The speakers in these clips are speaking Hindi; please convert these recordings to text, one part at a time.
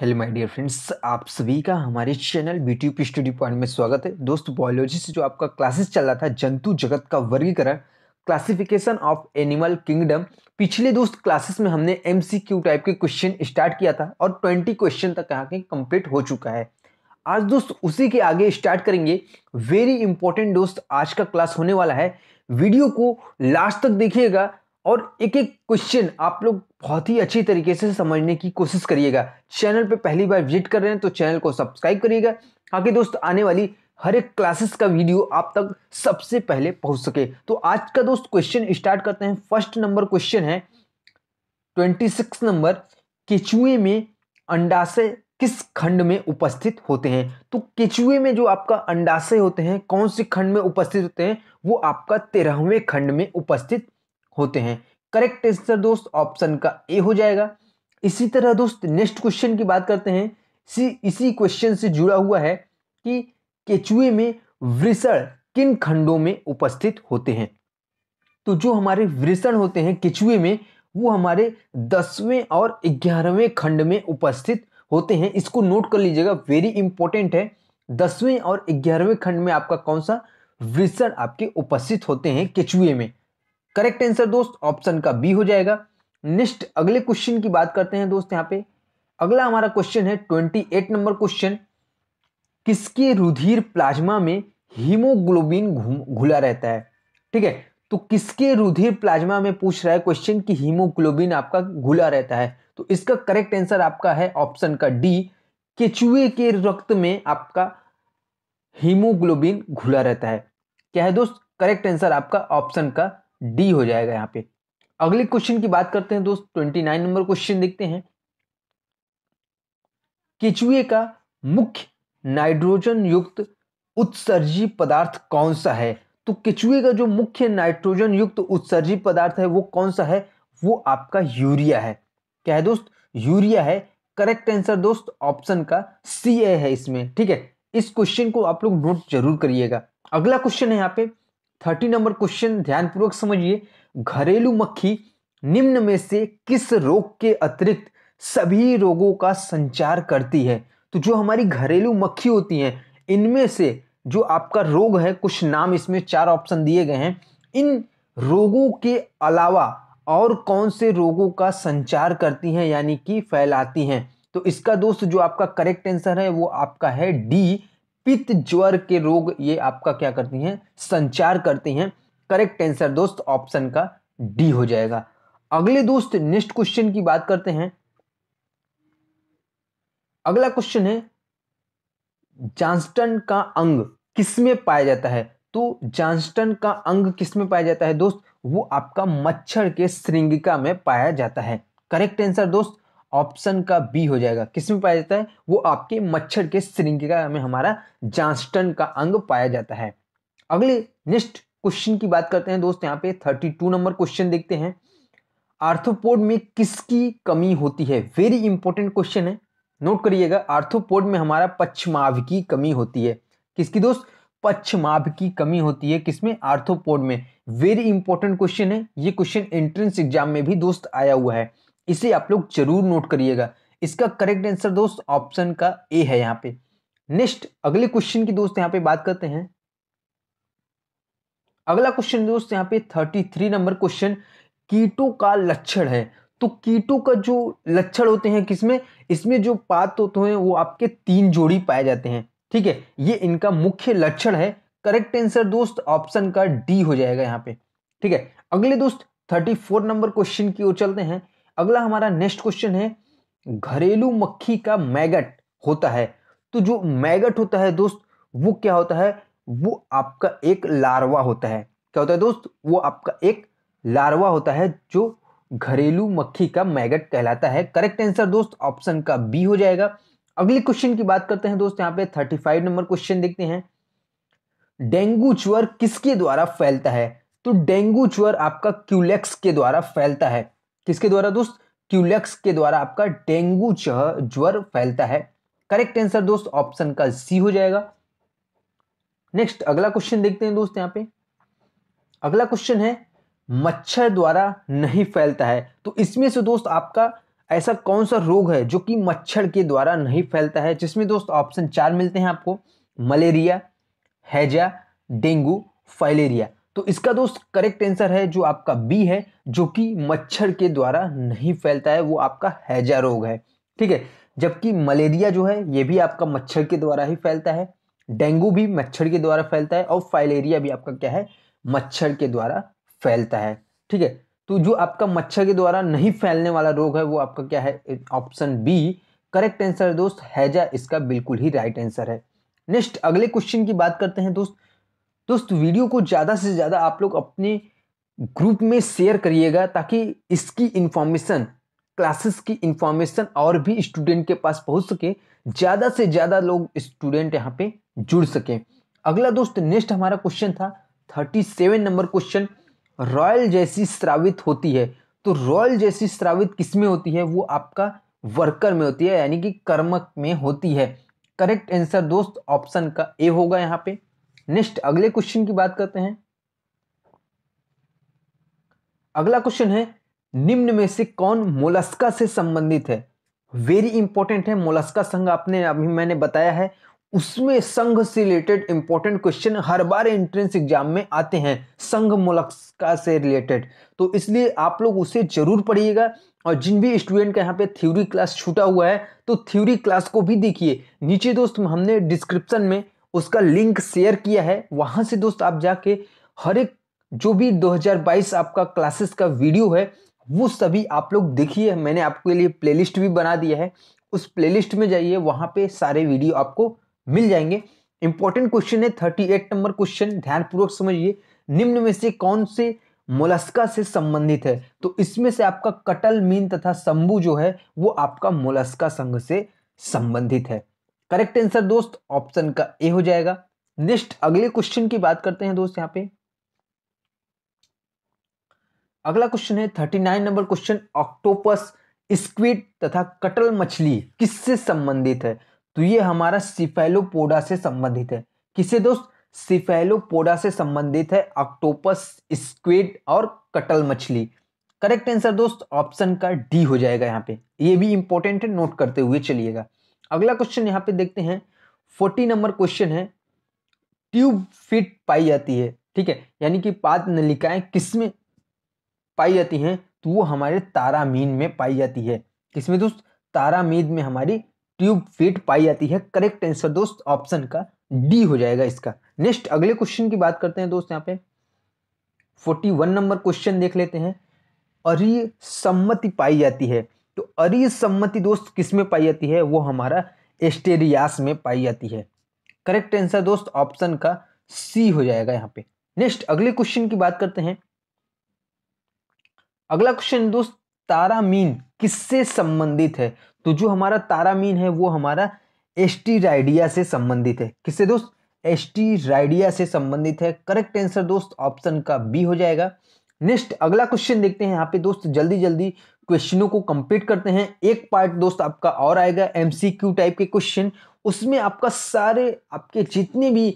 हेलो माय डियर फ्रेंड्स आप सभी का हमारे channel B T study point में स्वागत है दोस्त बायोलॉजी से जो आपका क्लासेस चल रहा था जंतु जगत का वर्गीकरण क्लासिफिकेशन ऑफ एनिमल किंगडम पिछले दोस्त क्लासेस में हमने एमसीक्यू टाइप के क्वेश्चन स्टार्ट किया था और ट्वेंटी क्वेश्चन तक यहाँ के कंप्लीट हो चुका है आज दोस्त उसी के आगे स्टार्ट करेंगे वेरी इंपॉर्टेंट दोस्त आज का क्लास होने वाला है वीडियो को लास्ट तक देखिएगा और एक एक क्वेश्चन आप लोग बहुत ही अच्छी तरीके से समझने की कोशिश करिएगा चैनल पे पहली बार विजिट कर रहे हैं तो चैनल को सब्सक्राइब करिएगा ताकि दोस्त आने वाली हर एक क्लासेस का वीडियो आप तक सबसे पहले पहुंच सके तो आज का दोस्त क्वेश्चन स्टार्ट करते हैं फर्स्ट नंबर क्वेश्चन है ट्वेंटी सिक्स नंबर केचुए में अंडाशय किस खंड में उपस्थित होते हैं तो केचुए में जो आपका अंडाशय होते हैं कौन से खंड में उपस्थित होते हैं वो आपका तेरहवें खंड में उपस्थित होते हैं करेक्ट आंसर दोस्त ऑप्शन का ए हो जाएगा इसी तरह दोस्त नेक्स्ट क्वेश्चन की बात करते हैं सी इसी क्वेश्चन से जुड़ा हुआ है कि केचुए में वृषण किन खंडों में उपस्थित होते हैं तो जो हमारे वृषण होते हैं केचुए में वो हमारे दसवें और ग्यारहवें खंड में उपस्थित होते हैं इसको नोट कर लीजिएगा वेरी इंपॉर्टेंट है दसवें और ग्यारहवें खंड में आपका कौन सा वृषण आपके उपस्थित होते हैं केचुए में करेक्ट आंसर दोस्त ऑप्शन का बी हो जाएगा नेक्स्ट अगले क्वेश्चन की बात करते हैं दोस्त यहाँ पे अगला हमारा क्वेश्चन है ट्वेंटी एट नंबर क्वेश्चन किसके रुधिर प्लाज्मा में हीमोग्लोबिन घुला रहता है ठीक है तो किसके रुधिर प्लाज्मा में पूछ रहा है क्वेश्चन कि हीमोग्लोबिन आपका घुला रहता है तो इसका करेक्ट आंसर आपका है ऑप्शन का डी केचुए के रक्त में आपका हीमोग्लोबिन घुला रहता है क्या है दोस्त करेक्ट आंसर आपका ऑप्शन का डी हो जाएगा यहाँ पे अगले क्वेश्चन की बात करते हैं दोस्त ट्वेंटी नाइन नंबर क्वेश्चन देखते हैं केचुए का मुख्य नाइट्रोजन युक्त उत्सर्जी पदार्थ कौन सा है तो केचुए का जो मुख्य नाइट्रोजन युक्त उत्सर्जी पदार्थ है वो कौन सा है वो आपका यूरिया है क्या है दोस्त यूरिया है करेक्ट आंसर दोस्त ऑप्शन का सी ए है इसमें ठीक है इस क्वेश्चन को आप लोग नोट जरूर करिएगा अगला क्वेश्चन है यहाँ पे थर्टी नंबर क्वेश्चन ध्यानपूर्वक समझिए घरेलू मक्खी निम्न में से किस रोग के अतिरिक्त सभी रोगों का संचार करती है तो जो हमारी घरेलू मक्खी होती हैं इनमें से जो आपका रोग है कुछ नाम इसमें चार ऑप्शन दिए गए हैं इन रोगों के अलावा और कौन से रोगों का संचार करती हैं यानी कि फैलाती हैं तो इसका दोस्त जो आपका करेक्ट आंसर है वो आपका है डी पित्त ज्वर के रोग ये आपका क्या करती हैं संचार करती हैं करेक्ट आंसर दोस्त ऑप्शन का डी हो जाएगा अगले दोस्त नेक्स्ट क्वेश्चन की बात करते हैं अगला क्वेश्चन है जॉन्स्टन का अंग किसमें पाया जाता है तो जॉन्स्टन का अंग किसमें पाया जाता है दोस्त वो आपका मच्छर के श्रृंगिका में पाया जाता है करेक्ट आंसर दोस्त ऑप्शन का बी हो जाएगा किस में पाया जाता है वो आपके मच्छर के श्रृंखला में हमारा जांस्टन का अंग पाया जाता है अगले नेक्स्ट क्वेश्चन की बात करते हैं दोस्त यहाँ पे थर्टी टू नंबर क्वेश्चन देखते हैं आर्थोपोड में किसकी कमी होती है वेरी इंपॉर्टेंट क्वेश्चन है नोट करिएगा आर्थोपोड में हमारा पश्चमाभ की कमी होती है किसकी दोस्त पश्चमाभ की कमी होती है किसमें आर्थोपोड में वेरी इंपॉर्टेंट क्वेश्चन है ये क्वेश्चन एंट्रेंस एग्जाम में भी दोस्त आया हुआ है इसे आप लोग जरूर नोट करिएगा इसका करेक्ट आंसर दोस्त ऑप्शन का ए है यहाँ पे नेक्स्ट अगले क्वेश्चन की दोस्त यहाँ पे बात करते हैं अगला क्वेश्चन दोस्त यहाँ पे थर्टी थ्री नंबर क्वेश्चन कीटों का लक्षण है तो कीटों का जो लक्षण होते हैं किसमें इसमें जो पात होते हैं वो आपके तीन जोड़ी पाए जाते हैं ठीक है ये इनका मुख्य लक्षण है करेक्ट आंसर दोस्त ऑप्शन का डी हो जाएगा यहाँ पे ठीक है अगले दोस्त थर्टी फोर नंबर क्वेश्चन की ओर चलते हैं अगला हमारा नेक्स्ट क्वेश्चन है घरेलू मक्खी का मैगट होता है तो जो मैगट होता है दोस्त वो क्या होता है वो आपका एक लार्वा होता है क्या होता है दोस्त वो आपका एक लार्वा होता है जो घरेलू मक्खी का मैगट कहलाता है करेक्ट आंसर दोस्त ऑप्शन का बी हो जाएगा अगले क्वेश्चन की बात करते हैं दोस्त यहाँ पे थर्टी फाइव नंबर क्वेश्चन देखते हैं डेंगू ज्वर किसके द्वारा फैलता है तो डेंगू ज्वर आपका क्यूलेक्स के द्वारा फैलता है किसके द्वारा दोस्त क्यूलेक्स के द्वारा आपका डेंगू ज्वर फैलता है करेक्ट आंसर दोस्त ऑप्शन का सी हो जाएगा नेक्स्ट अगला क्वेश्चन देखते हैं दोस्त यहाँ पे अगला क्वेश्चन है मच्छर द्वारा नहीं फैलता है तो इसमें से दोस्त आपका ऐसा कौन सा रोग है जो कि मच्छर के द्वारा नहीं फैलता है जिसमें दोस्त ऑप्शन चार मिलते हैं आपको मलेरिया हैजा डेंगू फाइलेरिया तो इसका दोस्त करेक्ट आंसर है जो आपका बी है जो कि मच्छर के द्वारा नहीं फैलता है वो आपका हैजा रोग है ठीक है जबकि मलेरिया जो है ये भी आपका मच्छर के द्वारा ही फैलता है डेंगू भी मच्छर के द्वारा फैलता है और फाइलेरिया भी आपका क्या है मच्छर के द्वारा फैलता है ठीक है तो जो आपका मच्छर के द्वारा नहीं फैलने वाला रोग है वो आपका क्या है ऑप्शन बी करेक्ट आंसर दोस्त हैजा इसका बिल्कुल ही राइट आंसर है नेक्स्ट अगले क्वेश्चन की बात करते हैं दोस्त दोस्त वीडियो को ज़्यादा से ज़्यादा आप लोग अपने ग्रुप में शेयर करिएगा ताकि इसकी इन्फॉर्मेशन क्लासेस की इन्फॉर्मेशन और भी स्टूडेंट के पास पहुंच सके ज़्यादा से ज़्यादा लोग स्टूडेंट यहाँ पे जुड़ सकें अगला दोस्त नेक्स्ट हमारा क्वेश्चन था thirty seven number question royal जैसी श्रावित होती है तो रॉयल जैसी श्रावित किस में होती है वो आपका वर्कर में होती है यानी कि कर्मक में होती है करेक्ट आंसर दोस्त ऑप्शन का ए होगा यहाँ पे नेक्स्ट अगले क्वेश्चन की बात करते हैं अगला क्वेश्चन है निम्न में से कौन मोलस्का से संबंधित है वेरी इंपॉर्टेंट है मोलस्का संघ आपने अभी मैंने बताया है उसमें संघ से रिलेटेड इंपॉर्टेंट क्वेश्चन हर बार एंट्रेंस एग्जाम में आते हैं संघ मोलस्का से रिलेटेड तो इसलिए आप लोग उसे जरूर पढ़िएगा और जिन भी स्टूडेंट का यहाँ पे थ्योरी क्लास छूटा हुआ है तो थ्योरी क्लास को भी देखिए नीचे दोस्त हमने डिस्क्रिप्शन में उसका लिंक शेयर किया है वहां से दोस्त आप जाके हर एक जो भी 2022 आपका क्लासेस का वीडियो है वो सभी आप लोग देखिए मैंने आपके लिए प्लेलिस्ट भी बना दिया है उस प्लेलिस्ट में जाइए वहां पे सारे वीडियो आपको मिल जाएंगे इंपॉर्टेंट क्वेश्चन है थर्टी एट नंबर क्वेश्चन ध्यानपूर्वक समझिए निम्न में से कौन से मोलस्का से संबंधित है तो इसमें से आपका कटल मीन तथा शंभू जो है वो आपका मोलस्का संघ से संबंधित है करेक्ट आंसर दोस्त ऑप्शन का ए हो जाएगा नेक्स्ट अगले क्वेश्चन की बात करते हैं दोस्त यहाँ पे अगला क्वेश्चन है thirty nine number question octopus squid तथा कटल मछली किससे संबंधित है तो ये हमारा सिफेलोपोडा से संबंधित है किससे दोस्त सिफेलोपोडा से संबंधित है ऑक्टोपस स्क्विड और कटल मछली करेक्ट आंसर दोस्त ऑप्शन का डी हो जाएगा यहाँ पे ये भी इंपॉर्टेंट है नोट करते हुए चलिएगा अगला क्वेश्चन यहाँ पे देखते हैं फोर्टी नंबर क्वेश्चन है ट्यूब फिट पाई जाती है ठीक है यानी कि पाद नलिकाएं किसमें पाई जाती हैं तो वो हमारे तारामीन में पाई जाती है किसमें दोस्त तारामीन में हमारी ट्यूब फिट पाई जाती है करेक्ट आंसर दोस्त ऑप्शन का डी हो जाएगा इसका नेक्स्ट अगले क्वेश्चन की बात करते हैं दोस्त यहाँ पे फोर्टी वन नंबर क्वेश्चन देख लेते हैं और ये सम्मति पाई जाती है तो अरी सम्मति दोस्त किस में पाई जाती है वो हमारा एस्टेरियास में पाई जाती है करेक्ट आंसर दोस्त ऑप्शन का सी हो जाएगा यहाँ पे नेक्स्ट अगले क्वेश्चन की बात करते हैं अगला क्वेश्चन दोस्त तारामीन किससे संबंधित है तो जो हमारा तारामीन है वो हमारा एस्टीराइडिया से संबंधित है किससे दोस्त एस्टीराइडिया से संबंधित है करेक्ट आंसर दोस्त ऑप्शन का बी हो जाएगा नेक्स्ट अगला क्वेश्चन देखते हैं यहाँ पे दोस्त जल्दी जल्दी क्वेश्चनों को कंप्लीट करते हैं एक पार्ट दोस्त आपका और आएगा एमसीक्यू टाइप के क्वेश्चन उसमें आपका सारे आपके जितने भी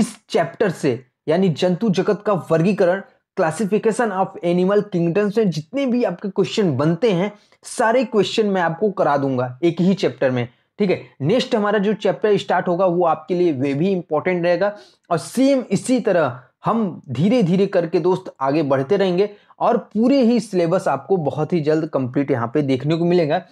इस चैप्टर से यानी जंतु जगत का वर्गीकरण क्लासिफिकेशन ऑफ एनिमल किंगडम से जितने भी आपके क्वेश्चन बनते हैं सारे क्वेश्चन मैं आपको करा दूंगा एक ही चैप्टर में ठीक है नेक्स्ट हमारा जो चैप्टर स्टार्ट होगा वो आपके लिए वे भी इंपॉर्टेंट रहेगा और सेम इसी तरह हम धीरे धीरे करके दोस्त आगे बढ़ते रहेंगे और पूरे ही सिलेबस आपको बहुत ही जल्द कंप्लीट यहाँ पे देखने को मिलेगा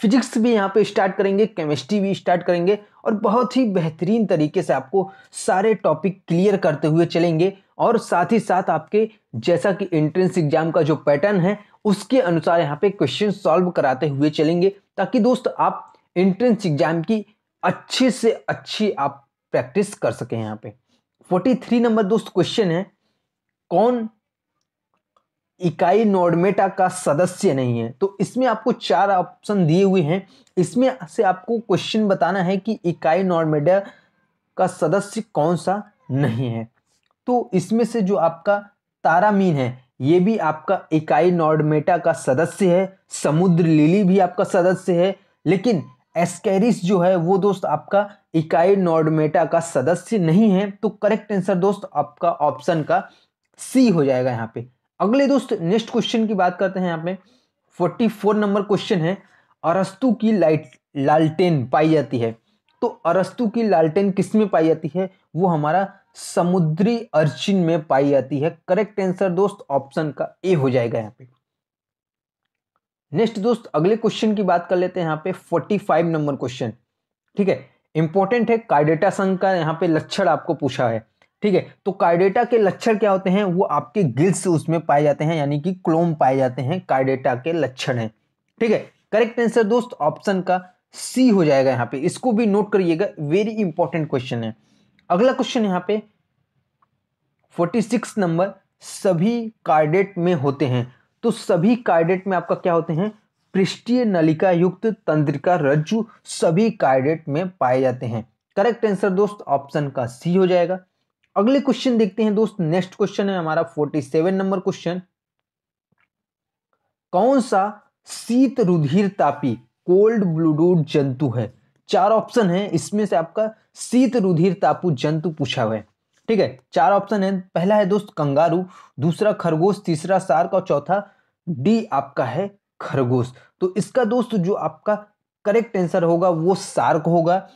फिजिक्स भी यहाँ पे स्टार्ट करेंगे केमिस्ट्री भी स्टार्ट करेंगे और बहुत ही बेहतरीन तरीके से आपको सारे टॉपिक क्लियर करते हुए चलेंगे और साथ ही साथ आपके जैसा कि एंट्रेंस एग्जाम का जो पैटर्न है उसके अनुसार यहाँ पे क्वेश्चन सॉल्व कराते हुए चलेंगे ताकि दोस्त आप एंट्रेंस एग्जाम की अच्छे से अच्छी आप प्रैक्टिस कर सकें यहाँ पे 43 नंबर दोस्त क्वेश्चन है कौन इकाई नोडमेटा का सदस्य नहीं है तो इसमें आपको चार ऑप्शन दिए हुए हैं इसमें से आपको क्वेश्चन बताना है कि इकाई नोडमेटा का सदस्य कौन सा नहीं है तो इसमें से जो आपका तारामीन है ये भी आपका इकाई नोडमेटा का सदस्य है समुद्र लिली भी आपका सदस्य है लेकिन एस्केरिस जो है वो दोस्त आपका इकाई नोडमेटा का सदस्य नहीं है तो करेक्ट आंसर दोस्त आपका ऑप्शन का सी हो जाएगा यहाँ पे अगले दोस्त नेक्स्ट क्वेश्चन की बात करते हैं यहाँ पे फोर्टी फोर नंबर क्वेश्चन है अरस्तु की लाइट लालटेन पाई जाती है तो अरस्तु की लालटेन किस में पाई जाती है वो हमारा समुद्री अर्चिन में पाई जाती है करेक्ट आंसर दोस्त ऑप्शन का ए हो जाएगा यहाँ पे नेक्स्ट दोस्त अगले क्वेश्चन की बात कर लेते हैं यहाँ पे फोर्टी फाइव नंबर क्वेश्चन ठीक है इंपॉर्टेंट है कार्डेटा संघ का यहाँ पे लक्षण आपको पूछा है ठीक है तो कार्डेटा के लक्षण क्या होते हैं वो आपके गिल्स उसमें पाए जाते हैं यानी कि क्लोम पाए जाते हैं कार्डेटा के लक्षण हैं ठीक है करेक्ट आंसर दोस्त ऑप्शन का सी हो जाएगा यहाँ पे इसको भी नोट करिएगा वेरी इंपॉर्टेंट क्वेश्चन है अगला क्वेश्चन यहाँ पे फोर्टी सिक्स नंबर सभी कार्डेट में होते हैं तो सभी कार्डेट में आपका क्या होते हैं पृष्ठीय नलिका युक्त तंत्रिका रज्जु सभी कार्डेट में पाए जाते हैं करेक्ट आंसर दोस्त ऑप्शन का सी हो जाएगा अगले क्वेश्चन देखते हैं दोस्त नेक्स्ट क्वेश्चन है हमारा फोर्टी सेवन नंबर क्वेश्चन कौन सा शीत रुधिर तापी कोल्ड ब्लूडूड जंतु है चार ऑप्शन है इसमें से आपका शीत रुधिर तापू जंतु पूछा हुआ है ठीक है चार ऑप्शन है पहला है दोस्त कंगारू दूसरा खरगोश तीसरा सार्क और चौथा डी आपका है खरगोश तो इसका दोस्त जो आपका करेक्ट आंसर होगा वो सार्क होगा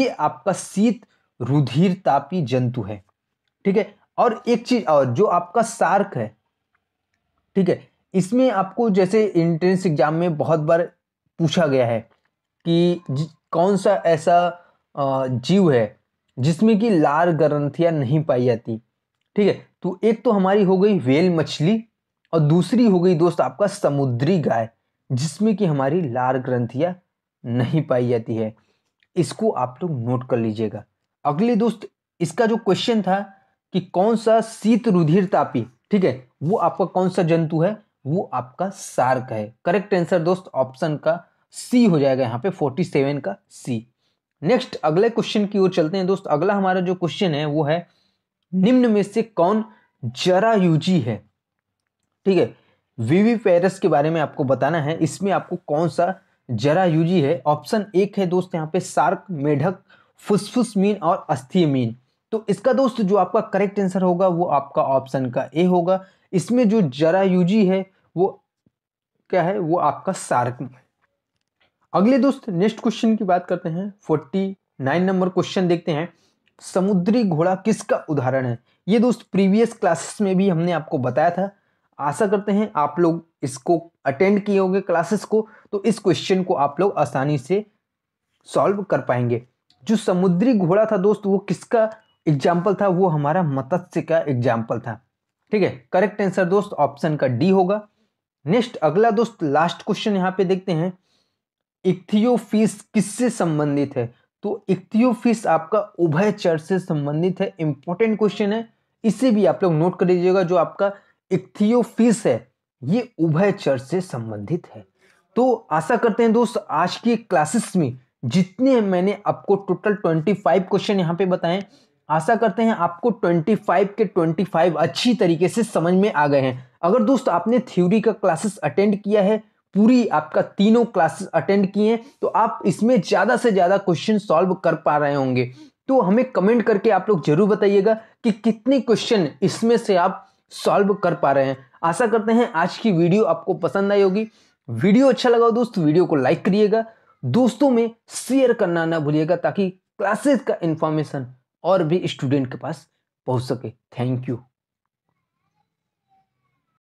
ये आपका शीत रुधिर तापी जंतु है ठीक है और एक चीज और जो आपका सार्क है ठीक है इसमें आपको जैसे इंट्रेंस एग्जाम में बहुत बार पूछा गया है कि कौन सा ऐसा जीव है जिसमें कि लार ग्रंथियां नहीं पाई जाती ठीक है तो एक तो हमारी हो गई वेल मछली और दूसरी हो गई दोस्त आपका समुद्री गाय जिसमें कि हमारी लार ग्रंथियां नहीं पाई जाती है इसको आप लोग नोट कर लीजिएगा अगले दोस्त इसका जो क्वेश्चन था कि कौन सा शीत रुधिर तापी ठीक है वो आपका कौन सा जंतु है वो आपका सार्क है करेक्ट आंसर दोस्त ऑप्शन का सी हो जाएगा यहाँ पे फोर्टी सेवन का सी नेक्स्ट अगले क्वेश्चन की ओर चलते हैं दोस्त अगला हमारा जो क्वेश्चन है वो है निम्न में से कौन जरायूजी है ठीक है वीवी पेरस के बारे में आपको बताना है इसमें आपको कौन सा यूजी है ऑप्शन एक है दोस्त यहाँ पे सार्क मेढक फुसफुस मीन और अस्थि मीन तो इसका दोस्त जो आपका करेक्ट आंसर होगा वो आपका ऑप्शन का ए होगा इसमें जो जरा यूजी है वो क्या है वो आपका सार्क अगले दोस्त नेक्स्ट क्वेश्चन की बात करते हैं फोर्टी नाइन नंबर क्वेश्चन देखते हैं समुद्री घोड़ा किसका उदाहरण है ये दोस्त प्रीवियस क्लासेस में भी हमने आपको बताया था आशा करते हैं आप लोग इसको अटेंड किए होंगे क्लासेस को तो इस क्वेश्चन को आप लोग आसानी से सॉल्व कर पाएंगे जो समुद्री घोड़ा था दोस्त वो किसका एग्जाम्पल था वो हमारा मत्स्य का एग्जाम्पल था ठीक है करेक्ट आंसर दोस्त ऑप्शन का डी होगा नेक्स्ट अगला दोस्त लास्ट क्वेश्चन यहाँ पे देखते हैं इक्थियोफिस किससे संबंधित है तो इक्थियोफिस आपका उभयचर से संबंधित है इंपॉर्टेंट क्वेश्चन है इसे भी आप लोग नोट कर लीजिएगा जो आपका इक्थियोफिस है ये उभयचर से संबंधित है तो आशा करते हैं दोस्त आज की क्लासेस में जितने मैंने आपको टोटल ट्वेंटी फाइव क्वेश्चन यहाँ पे बताएं आशा करते हैं आपको 25 के 25 अच्छी तरीके से समझ में आ गए हैं अगर दोस्त आपने थ्योरी का क्लासेस अटेंड किया है पूरी आपका तीनों क्लासेस अटेंड किए हैं तो आप इसमें ज़्यादा से ज़्यादा क्वेश्चन सॉल्व कर पा रहे होंगे तो हमें कमेंट करके आप लोग जरूर बताइएगा कि कितने क्वेश्चन इसमें से आप सॉल्व कर पा रहे हैं आशा करते हैं आज की वीडियो आपको पसंद आई होगी वीडियो अच्छा लगा हो दोस्त वीडियो को लाइक करिएगा दोस्तों में शेयर करना ना भूलिएगा ताकि क्लासेस का इंफॉर्मेशन और भी स्टूडेंट के पास पहुँच सके थैंक यू